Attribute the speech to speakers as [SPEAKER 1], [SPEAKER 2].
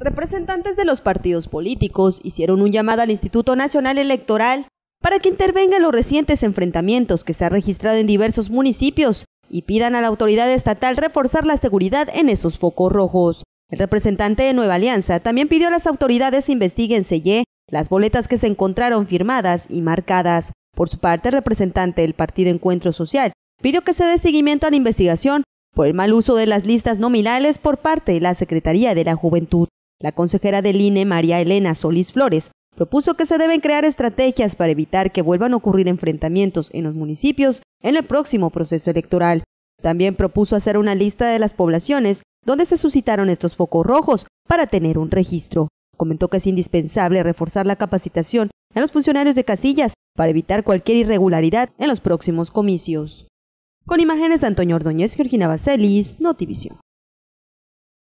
[SPEAKER 1] representantes de los partidos políticos hicieron un llamado al Instituto Nacional Electoral para que intervenga en los recientes enfrentamientos que se han registrado en diversos municipios y pidan a la autoridad estatal reforzar la seguridad en esos focos rojos. El representante de Nueva Alianza también pidió a las autoridades investiguen selle las boletas que se encontraron firmadas y marcadas. Por su parte, el representante del Partido Encuentro Social pidió que se dé seguimiento a la investigación por el mal uso de las listas nominales por parte de la Secretaría de la Juventud. La consejera del INE, María Elena Solís Flores, propuso que se deben crear estrategias para evitar que vuelvan a ocurrir enfrentamientos en los municipios en el próximo proceso electoral. También propuso hacer una lista de las poblaciones donde se suscitaron estos focos rojos para tener un registro. Comentó que es indispensable reforzar la capacitación a los funcionarios de casillas para evitar cualquier irregularidad en los próximos comicios. Con imágenes de Antonio Ordóñez, Georgina Baselis, Notivisión.